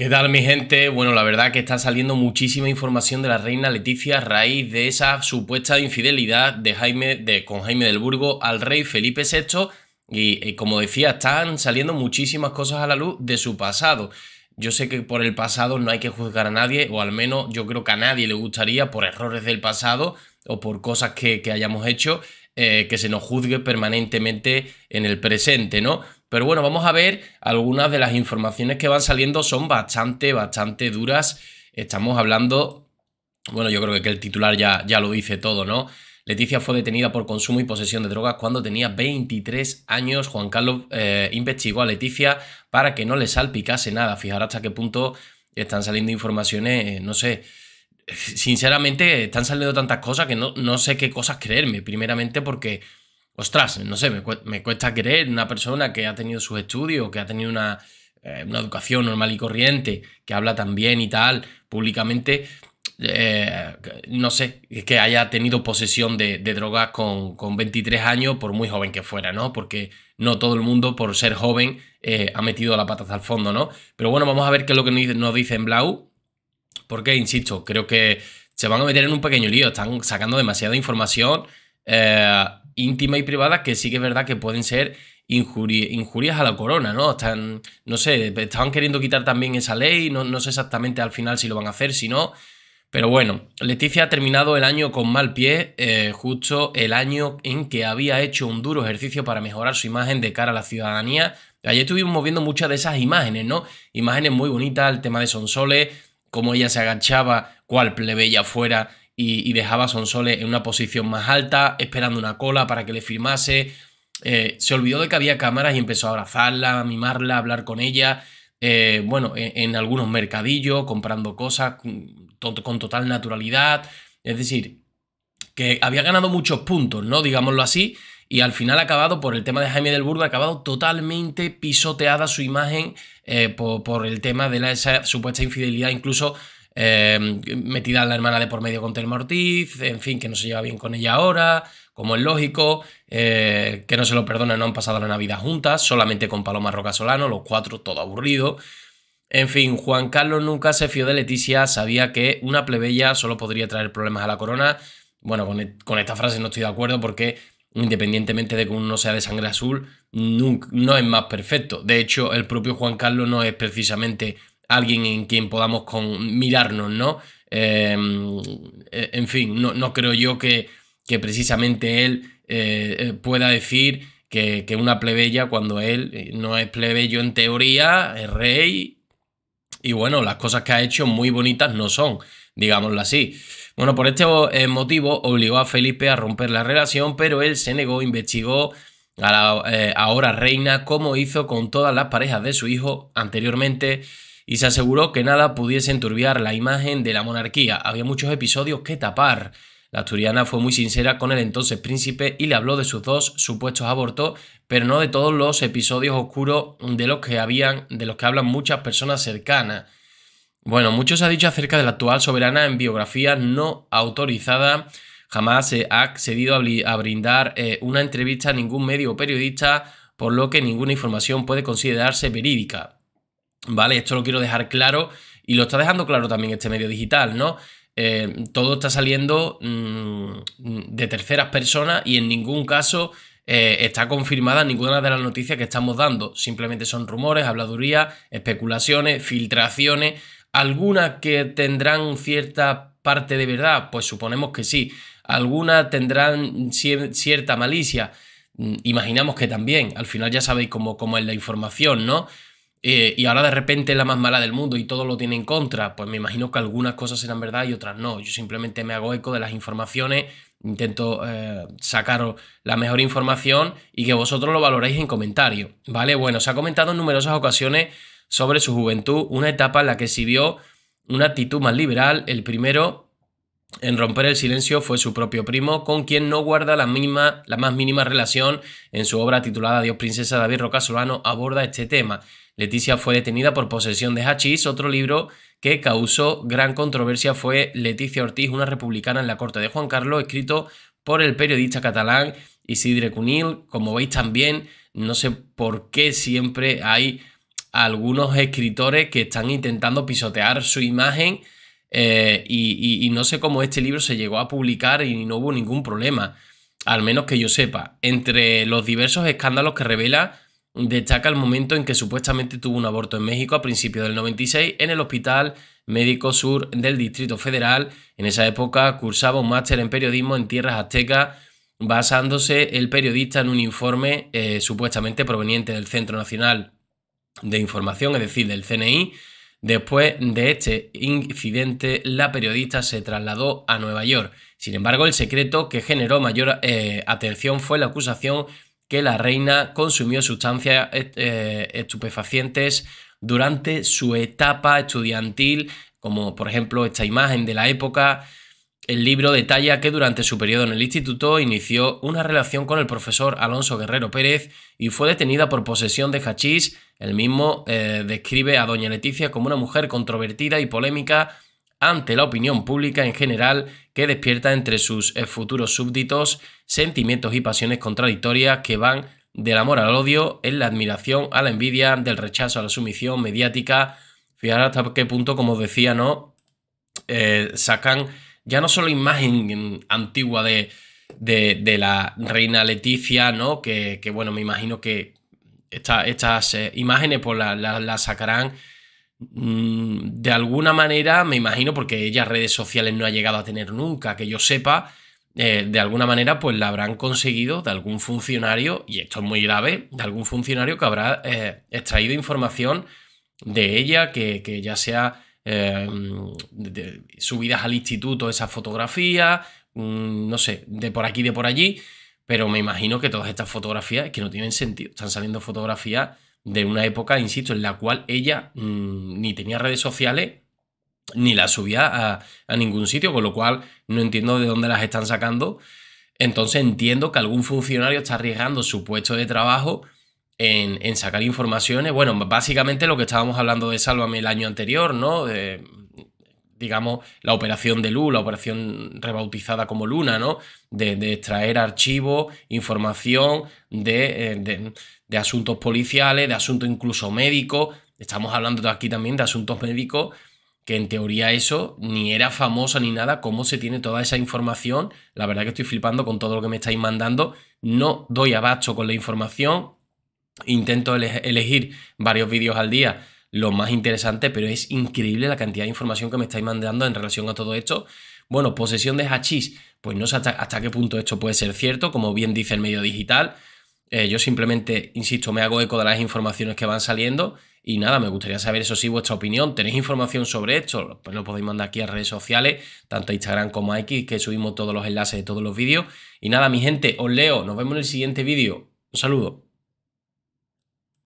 ¿Qué tal mi gente? Bueno, la verdad que está saliendo muchísima información de la reina Leticia a raíz de esa supuesta infidelidad de Jaime, de, con Jaime del Burgo al rey Felipe VI y, como decía, están saliendo muchísimas cosas a la luz de su pasado. Yo sé que por el pasado no hay que juzgar a nadie, o al menos yo creo que a nadie le gustaría por errores del pasado o por cosas que, hayamos hecho, eh, que se nos juzgue permanentemente en el presente, ¿no? Pero bueno, vamos a ver, algunas de las informaciones que van saliendo son bastante, bastante duras. Estamos hablando, bueno, yo creo que el titular ya, ya lo dice todo, ¿no? Leticia fue detenida por consumo y posesión de drogas cuando tenía 23 años. Juan Carlos eh, investigó a Leticia para que no le salpicase nada. Fijar hasta qué punto están saliendo informaciones, eh, no sé. Sinceramente, están saliendo tantas cosas que no, no sé qué cosas creerme. Primeramente porque ostras, no sé, me, cuesta creer una persona que ha tenido sus estudios, que ha tenido una, eh, educación normal y corriente, que habla tan bien y tal, públicamente, eh, no sé, que haya tenido posesión de, drogas con, 23 años, por muy joven que fuera, ¿no? Porque no todo el mundo, por ser joven, eh, ha metido la pata al fondo, ¿no? Pero bueno, vamos a ver qué es lo que nos dice en Blau, porque, insisto, creo que se van a meter en un pequeño lío, están sacando demasiada información íntima y privada que sí que es verdad que pueden ser injurias a la corona, ¿no? Están, no sé, estaban queriendo quitar también esa ley, no, no sé exactamente al final si lo van a hacer, si no. Pero bueno, Leticia ha terminado el año con mal pie, eh, justo el año en que había hecho un duro ejercicio para mejorar su imagen de cara a la ciudadanía. Ayer estuvimos viendo muchas de esas imágenes, ¿no? Imágenes muy bonitas, el tema de Sonsole, cómo ella se agachaba, cuál plebeya fuera y, dejaba a Sonsole en una posición más alta, esperando una cola para que le firmase. Eh, se olvidó de que había cámaras y empezó a abrazarla, a mimarla, a hablar con ella. Eh, bueno, en, algunos mercadillos, comprando cosas con, total naturalidad. Es decir, que había ganado muchos puntos, ¿no? Digámoslo así. Y al final ha acabado, por el tema de Jaime del Burgo, ha acabado totalmente pisoteada su imagen eh, por, el tema de la, esa supuesta infidelidad, incluso Em, metida metida la hermana de por medio con el Ortiz, en fin, que no se lleva bien con ella ahora, como es lógico, eh, que no se lo perdona, no han pasado la Navidad juntas, solamente con Paloma Roca Solano, los cuatro, todo aburrido. En fin, Juan Carlos nunca se fió de Leticia, sabía que una plebeya solo podría traer problemas a la corona. Bueno, con, e-, esta frase no estoy de acuerdo porque independientemente de que uno sea de sangre azul, no es más perfecto. De hecho, el propio Juan Carlos no es precisamente alguien en quien podamos mirarnos, ¿no? Em, eh, en fin, no, creo yo que, que precisamente él eh, eh, pueda decir que, una plebeya cuando él no es plebeyo en teoría, es rey. Y bueno, las cosas que ha hecho muy bonitas no son, digámoslo así. Bueno, por este motivo obligó a Felipe a romper la relación, pero él se negó, investigó a la ahora reina como hizo con todas las parejas de su hijo anteriormente y se aseguró que nada pudiese enturbiar la imagen de la monarquía. Había muchos episodios que tapar. La asturiana fue muy sincera con el entonces príncipe y le habló de sus dos supuestos abortos, pero no de todos los episodios oscuros de los que habían, de los que hablan muchas personas cercanas. Bueno, mucho se ha dicho acerca de la actual soberana en biografías no autorizada Jamás se ha accedido a brindar eh, una entrevista a ningún medio o periodista, por lo que ninguna información puede considerarse verídica. ¿Vale? Esto lo quiero dejar claro y lo está dejando claro también este medio digital, ¿no? Eh, todo está saliendo mm, de terceras personas y en ningún caso eh, está confirmada ninguna de las noticias que estamos dando. Simplemente son rumores, habladurías, especulaciones, filtraciones, algunas que tendrán cierta parte de verdad, pues suponemos que sí. Algunas tendrán cierta malicia. Mm, imaginamos que también, al final ya sabéis cómo, cómo es la información, ¿no? Eh, y ahora de repente es la más mala del mundo y todo lo tiene en contra, pues me imagino que algunas cosas serán verdad y otras no. Yo simplemente me hago eco de las informaciones, intento eh, sacar sacaros la mejor información y que vosotros lo valoréis en comentarios. ¿Vale? Bueno, se ha comentado en numerosas ocasiones sobre su juventud, una etapa en la que se vio una actitud más liberal. El primero en romper el silencio fue su propio primo, con quien no guarda la, misma la más mínima relación. En su obra titulada Dios Princesa, David Roca Solano aborda este tema. Leticia fue detenida por posesión de hachís. Otro libro que causó gran controversia fue Leticia Ortiz, una republicana en la corte de Juan Carlos, escrito por el periodista catalán Isidre Cunil. Como veis también, no sé por qué siempre hay algunos escritores que están intentando pisotear su imagen eh, y no sé cómo este libro se llegó a publicar y no hubo ningún problema, al menos que yo sepa. Entre los diversos escándalos que revela destaca el momento en que supuestamente tuvo un aborto en México a principios del 96 en el Hospital Médico Sur del Distrito Federal. En esa época cursaba un máster en periodismo en tierras aztecas, basándose el periodista en un informe eh, supuestamente proveniente del Centro Nacional de Información, es decir, del CNI. Después de este incidente, la periodista se trasladó a Nueva York. Sin embargo, el secreto que generó mayor eh, atención fue la acusación que la reina consumió sustancias eh, estupefacientes durante su etapa estudiantil, como por ejemplo esta imagen de la época. El libro detalla que durante su periodo en el instituto inició una relación con el profesor Alonso Guerrero Pérez y fue detenida por posesión de hachís. El mismo eh, describe a doña Leticia como una mujer controvertida y polémica ante la opinión pública en general que despierta entre sus futuros súbditos sentimientos y pasiones contradictorias que van del amor al odio, en la admiración a la envidia, del rechazo a la sumisión mediática. Fijaros hasta qué punto, como decía, ¿no? Eh, sacan ya no solo imagen antigua de, de, la reina Leticia, ¿no? Que, bueno, me imagino que estas eh, imágenes pues, las la, sacarán Mm, de alguna manera, me imagino, porque ella redes sociales no ha llegado a tener nunca, que yo sepa, eh, de alguna manera, pues la habrán conseguido de algún funcionario, y esto es muy grave, de algún funcionario que habrá eh, extraído información de ella, que, ya sea eh, subidas al instituto, esas fotografías, mm, no sé, de por aquí, de por allí, pero me imagino que todas estas fotografías, que no tienen sentido, están saliendo fotografías de una época, insisto, en la cual ella mm, ni tenía redes sociales ni la subía a, ningún sitio, con lo cual no entiendo de dónde las están sacando. Entonces entiendo que algún funcionario está arriesgando su puesto de trabajo en, sacar informaciones. Bueno, básicamente lo que estábamos hablando de Sálvame el año anterior, ¿no? digamos, la operación de Lu, la operación rebautizada como Luna, ¿no? De, extraer archivos, información de, eh, de asuntos policiales, de asuntos incluso médicos. Estamos hablando aquí también de asuntos médicos, que en teoría eso ni era famosa ni nada, cómo se tiene toda esa información. La verdad que estoy flipando con todo lo que me estáis mandando. No doy abasto con la información. Intento elegir varios vídeos al día lo más interesante, pero es increíble la cantidad de información que me estáis mandando en relación a todo esto. Bueno, posesión de hachís, pues no sé hasta, qué punto esto puede ser cierto, como bien dice el medio digital. Eh, yo simplemente, insisto, me hago eco de las informaciones que van saliendo y nada, me gustaría saber eso sí vuestra opinión. ¿Tenéis información sobre esto? Pues lo podéis mandar aquí a redes sociales, tanto a Instagram como a X, que subimos todos los enlaces de todos los vídeos. Y nada, mi gente, os leo. Nos vemos en el siguiente vídeo. Un saludo.